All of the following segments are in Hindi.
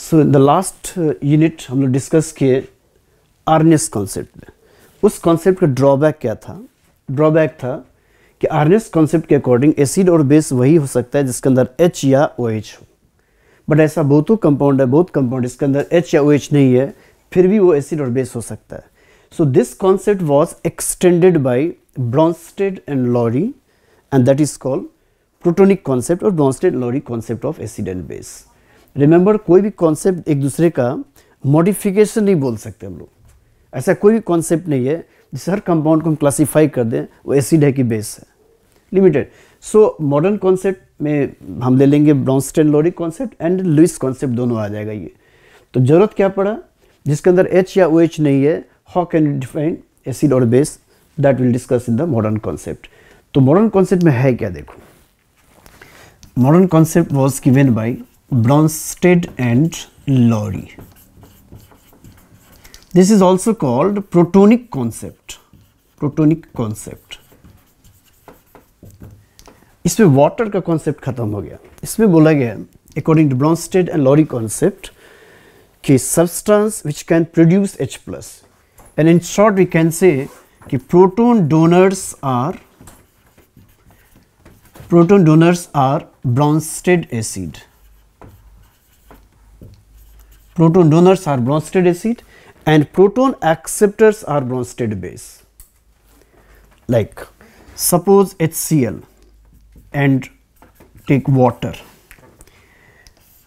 सो द लास्ट यूनिट हम लोग डिस्कस किए आर्नेस कॉन्सेप्ट में उस कॉन्सेप्ट का ड्रॉबैक क्या था ड्रॉबैक था कि आर्नेस कॉन्सेप्ट के अकॉर्डिंग एसिड और बेस वही हो सकता है जिसके अंदर एच या ओ एच हो बट ऐसा बहुत कंपाउंड है बहुत कंपाउंड इसके अंदर एच या ओ एच नहीं है फिर भी वो एसिड और बेस हो सकता है so this concept was extended by Bronsted and Lowry and that is called protonic concept और Bronsted Lowry concept of acid and base remember कोई भी कॉन्सेप्ट एक दूसरे का मॉडिफिकेशन नहीं बोल सकते हम लोग ऐसा कोई भी कॉन्सेप्ट नहीं है जिससे हर कंपाउंड को हम क्लासीफाई कर दें वो एसिड है कि बेस है लिमिटेड सो मॉडर्न कॉन्सेप्ट में हम ले लेंगे Bronsted Lowry concept and Lewis concept दोनों आ जाएगा ये तो ज़रूरत क्या पड़ा जिसके अंदर एच या ओ एच नहीं है how can you define acid और base that will discuss in the modern concept तो मॉडर्न कॉन्सेप्ट में है क्या देखो modern concept was given by Bronsted and Lowry. This is also called protonic concept. Protonic concept. इसमें वाटर का कॉन्सेप्ट ख़त्म हो गया इसमें बोला गया according to Bronsted and Lowry concept कि substance which can produce H plus and in short we can say कि proton donors are proton donors are Bronsted acid Proton donors are Bronsted acid and proton acceptors are Bronsted base. Like suppose HCl and take water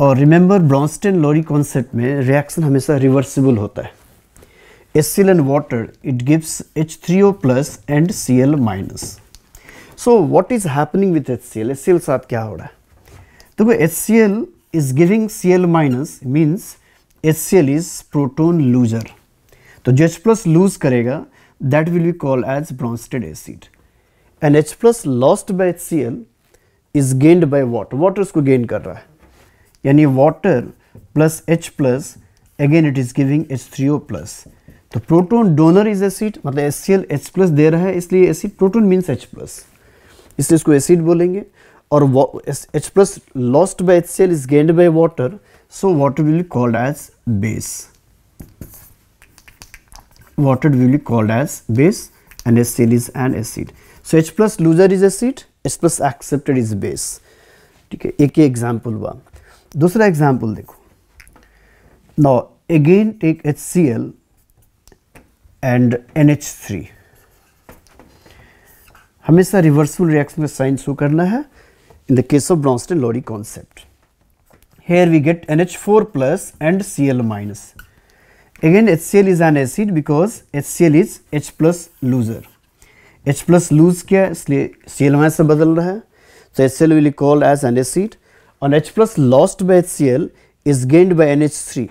और रिमेंबर ब्रॉन्स्टेन लॉरी कॉन्सेप्ट में रिएक्शन हमेशा रिवर्सिबल होता है HCl and water it gives H3O plus and Cl minus. So what is happening with HCl? HCl साथ क्या हो रहा है? देखो HCl is giving Cl minus means H C L is proton loser तो जो एच प्लस लूज करेगा that will be call as Bronsted acid and H plus lost by H C L is gained by water water उसको गेन कर रहा है यानी water plus H plus again it is giving H three O plus तो प्रोटोन डोनर इज एसिड मतलब S C L H plus दे रहा है इसलिए acid proton means H plus इसलिए इसको एसिड बोलेंगे और H plus lost by H C L is gained by water so what will be called as base what it will be called as base and acid is an acid so h plus loser is acid h plus accepted is base ठीक है एक ही एग्जाम्पल हुआ दूसरा एग्जाम्पल देखो now again take H C L and N H three हमेशा रिवर्सिबल रिएक्शन में साइन शो करना है in the case of Bronsted Lowry concept Here we get NH4 plus and Cl minus. Again HCl is an acid because HCl is H plus loser. H plus lose kya है Cl minus se badal raha hai. So HCl will be called as an acid and H plus lost by HCl is gained by NH3.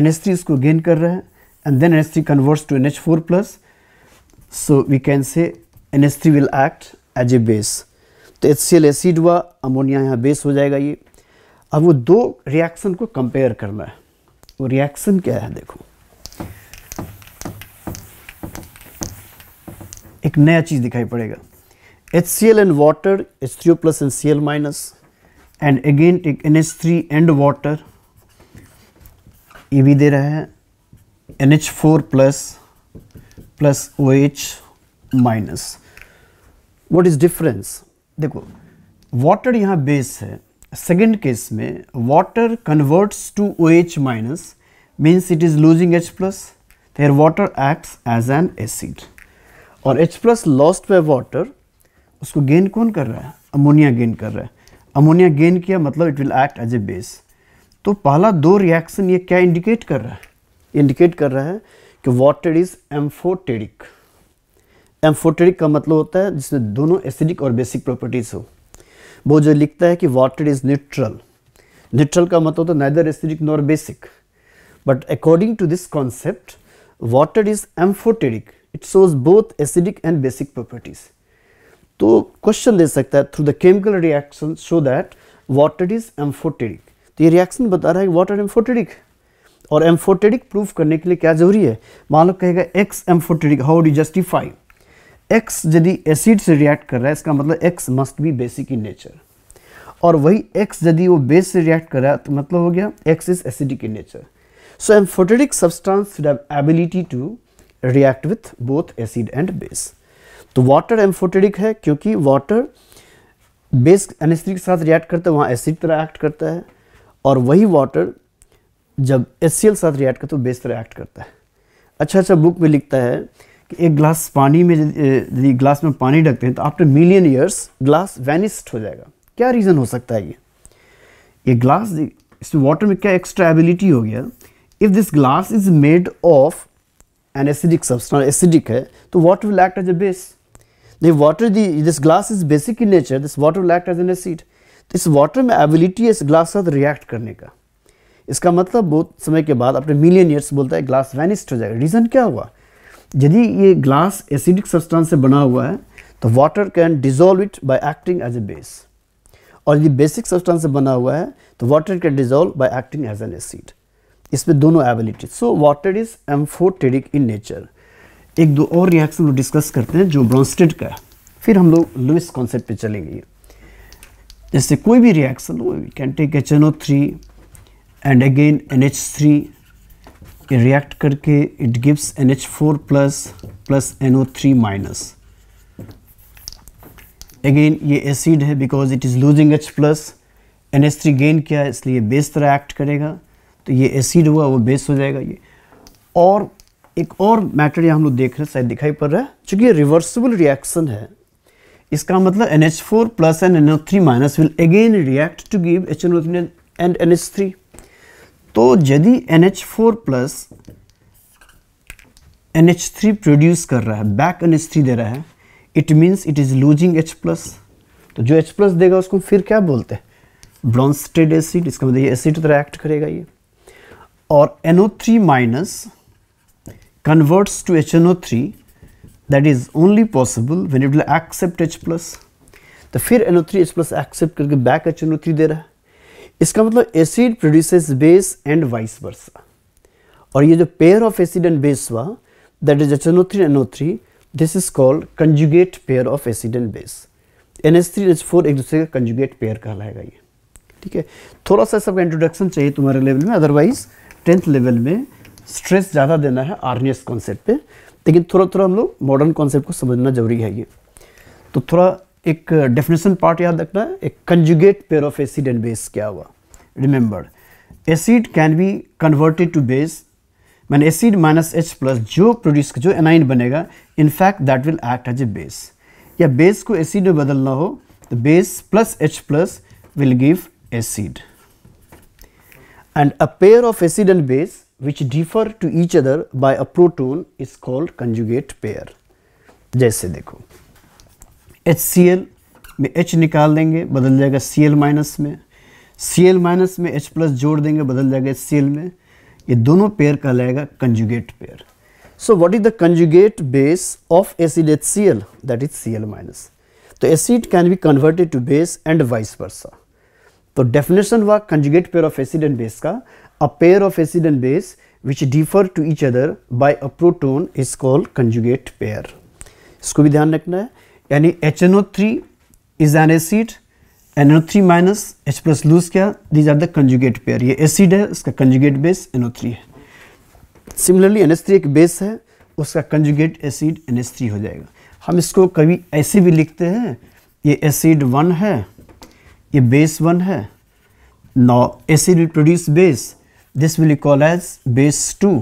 NH3 इसको gain kar raha hai and then NH3 converts to NH4 plus. So we can say NH3 will act as a base. तो HCl एसिड हुआ अमोनिया यहाँ बेस हो जाएगा ये अब वो दो रिएक्शन को कंपेयर करना है वो रिएक्शन क्या है देखो एक नया चीज़ दिखाई पड़ेगा H C L and water H three plus N C L minus and again एक N H three and water ये भी दे रहा है N H four plus plus O H minus what is difference देखो वाटर यहाँ बेस है केस में water converts to O H minus means it is losing H plus there water acts as an acid और H plus lost by water उसको गेन कौन कर रहा है अमोनिया गेन कर रहा है अमोनिया गेन किया मतलब it will act as a base तो पहला दो रिएक्शन ये क्या इंडिकेट कर रहा है इंडिकेट कर रहा है कि वाटर इज एम्फोटेरिक एम्फोटेरिक का मतलब होता है जिसमें दोनों एसिडिक और बेसिक प्रॉपर्टीज हो वो जो लिखता है कि वाटर इज़ न्यूट्रल न्यूट्रल का मतलब तो neither acidic nor basic but according to this concept water is amphoteric it shows both acidic and basic properties तो क्वेश्चन दे सकता है through the chemical reaction show that water is amphoteric तो ये रिएक्शन बता रहा है वाटर एम्फोटेरिक और एम्फोटेरिक प्रूफ करने के लिए क्या जरूरी है मान लो कहेगा X amphoteric how do justify X यदि एसिड से रिएक्ट कर रहा है इसका मतलब X must be basic in nature और वही एक्स यदि वो बेस से रिएक्ट कर रहा है तो मतलब हो गया X is acidic in nature so amphoteric substance should have ability to react with both acid and base तो वाटर एम्फोटेडिक है क्योंकि वाटर बेस एनेसिडिक के साथ रिएक्ट करता है वहाँ एसिड तरह एक्ट करता है और वही वाटर जब एस साथ रिएक्ट करता है तो बेस तरह एक्ट करता है अच्छा अच्छा बुक में लिखता है कि एक ग्लास पानी में यदि ग्लास में पानी रखते हैं तो after million years glass vanished हो जाएगा क्या रीज़न हो सकता है ये ये ग्लास इसमें वाटर में क्या एक्स्ट्रा एबिलिटी हो गया if this glass is made of an acidic substance acidic है तो water will act as a base the water this glass is basic in nature this water will act as an acid तो इस वाटर में एबिलिटी है इस ग्लास के साथ रिएक्ट करने का इसका मतलब बहुत समय के बाद अपने मिलियन ईयर्स बोलता है ग्लास वैनिस्ट हो जाएगा रीज़न क्या हुआ यदि ये ग्लास एसिडिक सब्सटेंस से बना हुआ है तो water can dissolve it by acting as a base और यदि बेसिक सब्सटेंस से बना हुआ है तो water can dissolve by acting as an acid इसमें दोनों ability so water is amphoteric in nature एक दो और रिएक्शन लोग डिस्कस करते हैं जो ब्रॉन्स्टेड का है फिर हम लोग लुइस कॉन्सेप्ट पे चलेंगे जैसे कोई भी रिएक्शन हो can take H N O three and again N H three react करके it gives N H four plus plus N O three minus again ये एसिड है because it is losing H plus N H three gain किया है इसलिए बेस तरह एक्ट करेगा तो ये एसिड हुआ वो बेस हो जाएगा ये और एक और मैटर यहाँ हम लोग देख रहे हैं शायद दिखाई पड़ रहा है चूँकि ये रिवर्सिबल रिएक्शन है इसका मतलब N H four plus N N O three minus will again react to give H N O three and N H three तो यदि N H four plus N H three produce कर रहा है बैक एन एच थ्री दे रहा है it means it is losing H plus तो जो एच प्लस देगा उसको फिर क्या बोलते हैं ब्रॉन्स्टेड एसिड इसका मतलब ये एसिड तरह एक्ट करेगा ये और NO three minus O three that is only possible when it will accept H plus तो फिर थ्री एच प्लस एक्सेप्ट करके back H N O three दे रहा है इसका मतलब acid produces base and vice versa और ये जो pair of acid and base हुआ that is H N O three N O three this is called conjugate pair of acid and base N S three H four एक दूसरे का कंजुगेट पेयर कहलाएगा ये ठीक है थोड़ा सा सबका इंट्रोडक्शन चाहिए तुम्हारे लेवल में अदरवाइज टेंथ लेवल में स्ट्रेस ज़्यादा देना है आर्नियस कॉन्सेप्ट लेकिन थोड़ा थोड़ा हम लोग मॉडर्न कॉन्सेप्ट को समझना जरूरी है ये तो थोड़ा एक डेफिनेशन पार्ट याद रखना है एक conjugate pair of acid and base क्या हुआ remember acid can be converted to base मैंने एसिड माइनस एच प्लस जो प्रोड्यूस जो एनाइन बनेगा in fact that will act as a base या बेस को एसिड में बदलना हो तो base plus H plus will give acid and a pair of acid and base which differ to each other by a proton is called conjugate pair जैसे देखो एच सी एल में एच निकाल देंगे बदल जाएगा सी एल माइनस में सी एल माइनस में एच प्लस जोड़ देंगे बदल जाएगा एच सी एल में ये दोनों पेयर कहलाएगा conjugate pair so what is the conjugate base of acid H C L that is C L minus तो acid can be converted to base and vice versa तो डेफिनेशन हुआ conjugate pair of acid and base का a pair of acid and base which differ to each other by a proton is called conjugate pair इसको भी ध्यान रखना है यानी H N O three is an acid N O three minus H plus lose क्या these are the conjugate pair ये एसिड है उसका conjugate base N O three है सिमिलरली एन एस थ्री एक बेस है उसका conjugate acid N S three हो जाएगा हम इसको कभी ऐसे भी लिखते हैं ये एसिड वन है ये बेस वन है no acid will produce base this will call as base two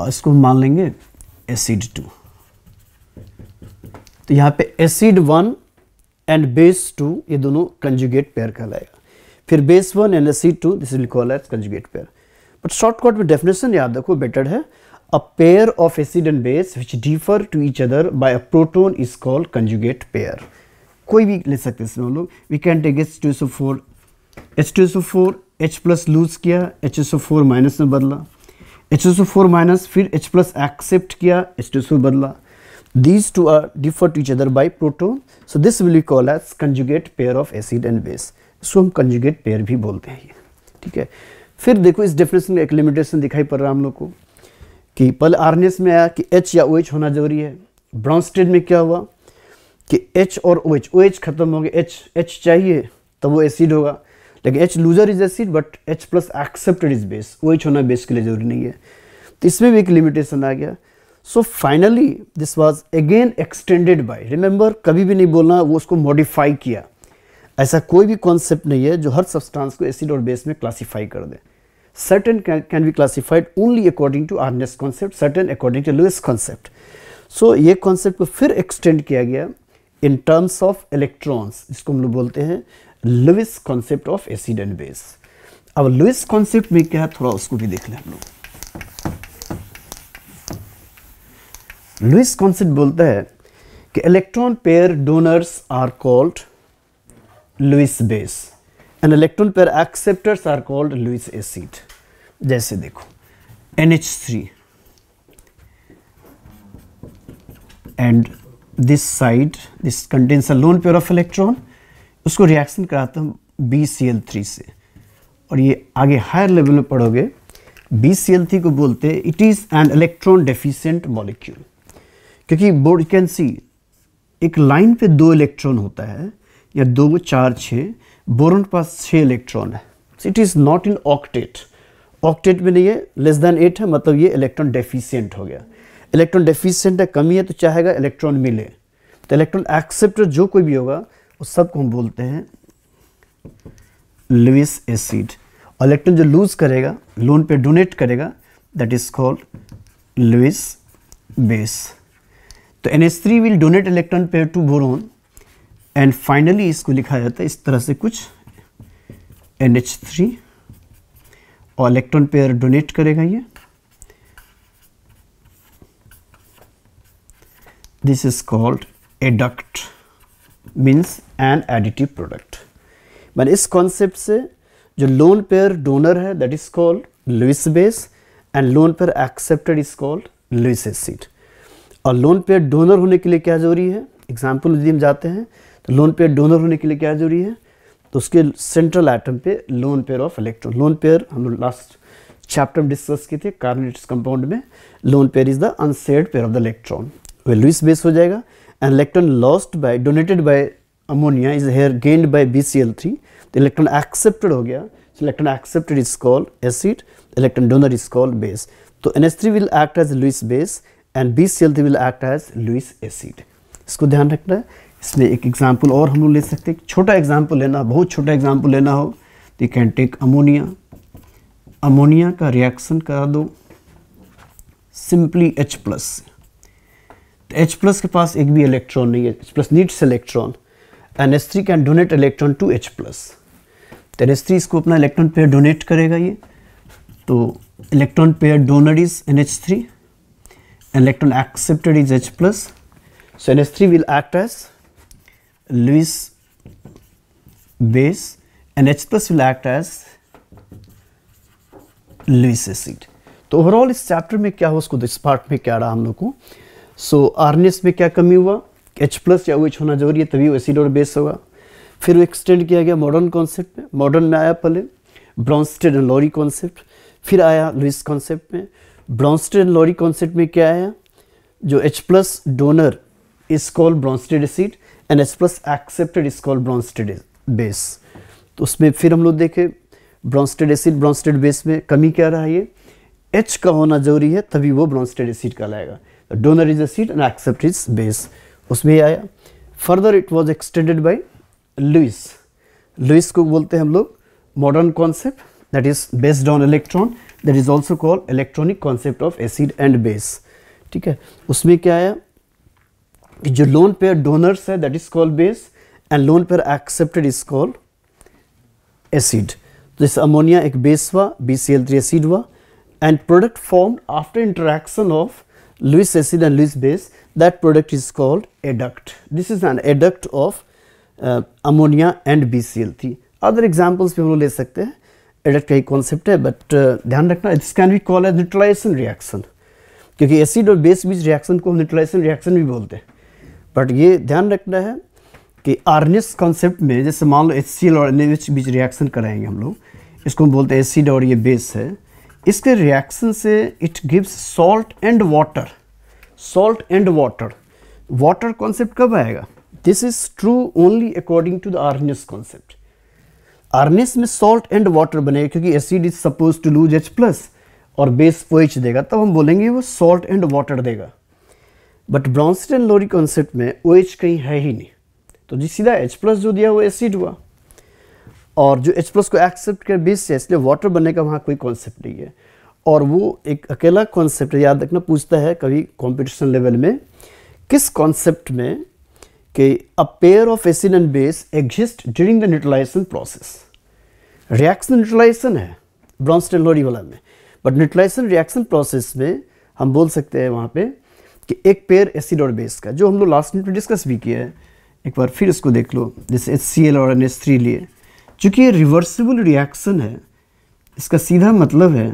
और इसको मान लेंगे एसिड टू तो यहाँ पे acid one and base two ये दोनों कंजुगेट पेयर कहलाएगा फिर base one and acid two this will call as conjugate pair but shortcut में डेफिनेशन याद रखो बेटर है a pair of acid and base which differ to each other by a proton is called conjugate pair कोई भी ले सकते इसमें हम लोग we can take H two SO four H two SO four H plus lose किया एच ओ फोर माइनस में बदला एच ओ फोर माइनस फिर एच प्लस एक्सेप्ट किया एच टू सो बदला these two are differ to each other by proton so this will be called as conjugate pair of acid and base इसको हम conjugate pair भी बोलते हैं ये ठीक है फिर देखो इस डेफिनेशन में एक लिमिटेशन दिखाई पड़ रहा हम लोग को कि पहले आरएनएस में आया कि एच या ओ OH होना जरूरी है ब्रॉन्स्टेड में क्या हुआ कि एच और ओ OH, OH खत्म हो गया एच एच चाहिए तब तो वो एसिड होगा लेकिन H loser is acid but H plus accepted is base O OH होना बेस के लिए जरूरी नहीं है तो इसमें भी एक लिमिटेशन आ गया so finally this was again extended by remember कभी भी नहीं बोलना वो उसको मॉडिफाई किया ऐसा कोई भी कॉन्सेप्ट नहीं है जो हर सब्सटेंस को एसिड और बेस में क्लासीफाई कर दे certain can be classified only according to Arrhenius concept certain according to Lewis concept so ये कॉन्सेप्ट को फिर एक्सटेंड किया गया इन टर्म्स ऑफ इलेक्ट्रॉन्स जिसको हम लोग बोलते हैं Lewis concept of acid and base अब लुइस कॉन्सेप्ट में क्या है थोड़ा उसको भी देख लें हम लोग लुइस कॉन्सेप्ट बोलता है कि electron pair donors are called Lewis base and electron pair acceptors are called Lewis acid जैसे देखो N H three and this side this contains a lone pair of electron उसको रिएक्शन कराता हूँ बी सी एल थ्री से और ये आगे हायर लेवल में पढ़ोगे बी सी एल थ्री को बोलते हैं it is an electron deficient molecule क्योंकि बोर्ड कैन सी एक लाइन पे दो इलेक्ट्रॉन होता है या दो चार छः बोरोन के पास छः इलेक्ट्रॉन है it is not in octet octet में नहीं है लेस देन एट है मतलब ये इलेक्ट्रॉन डेफिशियंट हो गया इलेक्ट्रॉन डेफिशियंट है कमी है तो चाहेगा इलेक्ट्रॉन मिले तो इलेक्ट्रॉन एक्सेप्टर जो कोई भी होगा उस सबको हम बोलते हैं लुइस एसिड और इलेक्ट्रॉन जो लूज करेगा लोन पे डोनेट करेगा that is called Lewis base तो NH3 will donate electron pair to boron and finally इसको लिखा जाता है इस तरह से कुछ NH3 और इलेक्ट्रॉन पेयर डोनेट करेगा ये this is called adduct means an additive product मैंने इस कॉन्सेप्ट से जो लोन पेयर डोनर है that is called Lewis base and lone pair accepted is called Lewis acid और लोन पेड डोनर होने के लिए क्या जरूरी है एग्जाम्पल यदि हम जाते हैं तो लोन पेड डोनर होने के लिए क्या जरूरी है तो उसके सेंट्रल आइटम पे lone pair of electron lone pair हम लोग लास्ट चैप्टर में डिस्कस किए थे कार्बोनेट्स कंपाउंड में lone pair is the unshared pair of the electron वे लुइस बेस हो जाएगा and electron lost by donated by ammonia is here gained by B C L three तो इलेक्ट्रॉन एक्सेप्टेड हो गया so electron accepted is called acid electron donor is called base तो N S three will act as Lewis base and B C will act as Lewis acid इसको ध्यान रखना है इसमें एक एग्जाम्पल और हम लोग ले सकते हैं छोटा एग्जाम्पल लेना बहुत छोटा एग्जाम्पल लेना हो तो you can take ammonia ammonia का रिएक्शन करा दो सिंपली एच प्लस तो एच प्लस के पास एक भी इलेक्ट्रॉन नहीं है H plus needs electron N S three can donate electron to H plus तो एन एस थ्री इसको अपना इलेक्ट्रॉन पेयर डोनेट करेगा ये तो electron pair donor is N H three electron accepted is H plus. So NH3 will act as Lewis base and H plus will act as Lewis acid. तो ओवरऑल इस चैप्टर में क्या हुआ उसको इस पार्ट में क्या रहा हम लोग को सो आर में क्या कमी हुआ एच प्लस या ओ एच होना जरूरी है तभी वो एसिड और बेस होगा फिर वो एक्सटेंड किया गया मॉडर्न कॉन्सेप्ट में मॉडर्न में आया पहले ब्रॉन्स्टेड एंड लॉरी कॉन्सेप्ट फिर आया लुइस कॉन्सेप्ट में ब्रॉन्स्टेड लॉरी कॉन्सेप्ट में क्या है जो H plus donor is called Bronsted acid and H plus accepted is called Bronsted base तो उसमें फिर हम लोग देखें ब्रॉन्स्टेड एसिड ब्रॉन्स्टेड बेस में कमी क्या रहा है एच का होना जरूरी है तभी वो ब्रॉन्स्टेड एसिड कहलाएगा donor is acid and accept is base उसमें आया further it was extended by Lewis Lewis को बोलते हैं हम लोग modern concept that is based on electron that is also called electronic concept of acid and base ठीक है उसमें क्या है कि जो लोन पेयर डोनर्स है that is called base and lone pair accepted is called acid तो जैसे अमोनिया एक बेस हुआ B C L three acid हुआ and product form after interaction of Lewis acid and Lewis base that product is called adduct this is an adduct of ammonia and B C L three other examples भी हम लोग ले सकते हैं এটা একটা कॉन्सेप्ट है बट uh, ध्यान रखना it's can be call as neutralisation reaction क्योंकि एसिड और बेस बीच रिएक्शन को न्यूट्रलाइजेशन रिएक्शन भी बोलते हैं बट ये ध्यान रखना है कि आर्निस कॉन्सेप्ट में जैसे मान लो एच और एन बीच रिएक्शन कराएंगे हम लोग इसको हम बोलते हैं एसिड और ये बेस है इसके रिएक्शन से it gives salt and water salt and water water concept कब आएगा this is true only according to the Arrhenius concept Arrhenius में सॉल्ट एंड वाटर बनेगा क्योंकि acid is suppose to lose H plus और बेस ओ एच देगा तब हम बोलेंगे वो सॉल्ट एंड वाटर देगा बट एंड लोरी कॉन्सेप्ट में ओ एच कहीं है ही नहीं तो जी सीधा एच प्लस जो दिया वो एसिड हुआ और जो एच प्लस को एक्सेप्ट कर बेस से इसलिए वाटर बनने का वहाँ कोई कॉन्सेप्ट नहीं है और वो एक अकेला कॉन्सेप्ट याद रखना पूछता है कभी कॉम्पिटिशन लेवल में किस कॉन्सेप्ट में कि a pair of acid and base exist during the neutralisation process reaction neutralisation है ब्रॉन्स्टेन लोरी वाला में बट न्यूट्रलाइजेशन रिएक्शन प्रोसेस में हम बोल सकते हैं वहाँ पे कि एक पेयर एसिड और बेस का जो हम लोग लास्ट मिनट में डिस्कस भी किया है एक बार फिर इसको देख लो जैसे एच सी एल और एन एस थ्री लिए चूँकि ये रिवर्सिबल रिएक्शन है इसका सीधा मतलब है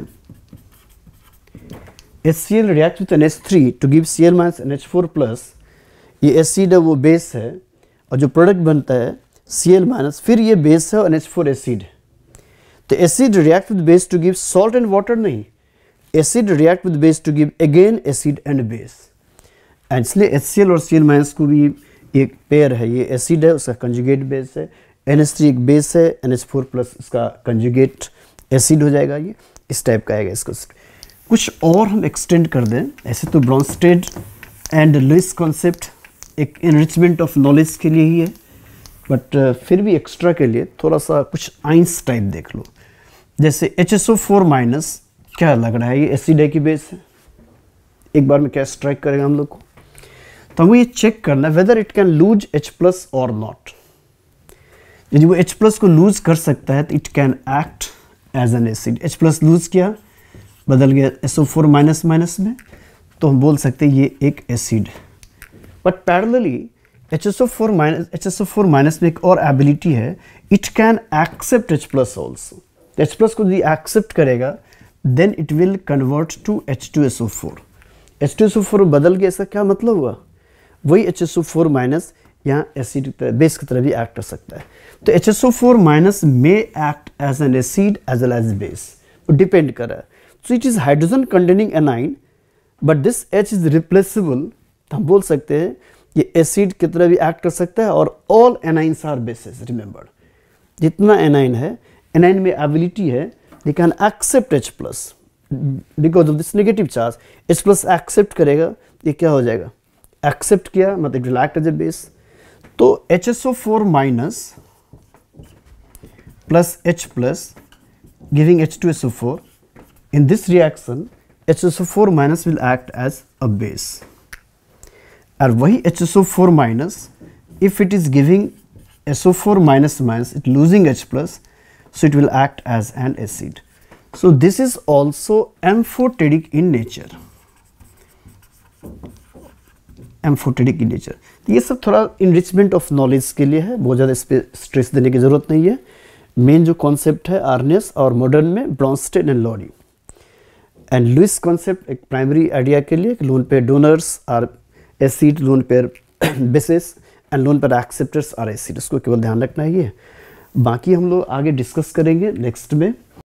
H C L react with N H three to give C L minus N H four plus ये एसिड है वो बेस है और जो प्रोडक्ट बनता है सी एल माइनस फिर ये बेस है और एच फोर एसिड तो acid react with base to give salt and water नहीं acid react with base to give again acid and base and इसलिए एच सी एल और सी एल माइनस को भी एक पेयर है ये एसिड है उसका कंजुगेट बेस है एन एस थ्री एक बेस है एन एच फोर प्लस उसका कंजुगेट एसिड हो जाएगा ये इस टाइप का आएगा इसको कुछ और हम एक्सटेंड कर दें ऐसे तो ब्रॉन्स्टेड एंड लुइस कॉन्सेप्ट एक इनरिचमेंट ऑफ नॉलेज के लिए ही है बट uh, फिर भी एक्स्ट्रा के लिए थोड़ा सा कुछ आइंस टाइप देख लो जैसे H S O four minus क्या लग रहा है ये एसिड है की बेस है एक बार में क्या स्ट्राइक करेगा हम लोग को तो हमें ये चेक करना है whether it can lose H plus और नॉट यदि वो एच प्लस को लूज कर सकता है तो it can act as an acid H plus lose किया बदल गया S O four minus minus में तो हम बोल सकते हैं ये एक एसिड है but H S four minus H S O four minus में एक और एबिलिटी है it can accept H plus also H plus को यदि एक्सेप्ट करेगा then it will convert to H two S O four H two S O four बदल गया इसका क्या मतलब हुआ वही H S O four minus यहाँ एसिड की तरह बेस की तरह भी एक्ट कर सकता है तो H S O four minus may act as an acid as well as base वो डिपेंड कर रहा है so it is hydrogen containing anion but this H is replaceable तो हम बोल सकते हैं ये एसिड की तरह भी एक्ट कर सकता है और all anions are bases remember जितना एनाइन है एनाइन में एबिलिटी है they can accept H plus because of this negative charge H plus accept करेगा ये क्या हो जाएगा एक्सेप्ट किया मतलब it will act as a base तो H S O four minus plus plus H H giving two S O four in this reaction H S O four minus will act as a base और वही H S O four minus is giving S O four minus minus it losing H plus so it will act as an acid so this is also amphoteric in nature amphoteric in nature ये सब थोड़ा इनरिचमेंट ऑफ नॉलेज के लिए है बहुत ज़्यादा इस पर स्ट्रेस देने की ज़रूरत नहीं है मेन जो कॉन्सेप्ट है आर्नेस और मॉडर्न में Bronsted and Lowry and Lewis concept एक प्राइमरी आइडिया के लिए lone pair donors are acid lone pair bases and lone pair acceptors are acid इसको केवल ध्यान रखना ही है बाकी हम लोग आगे डिस्कस करेंगे नेक्स्ट में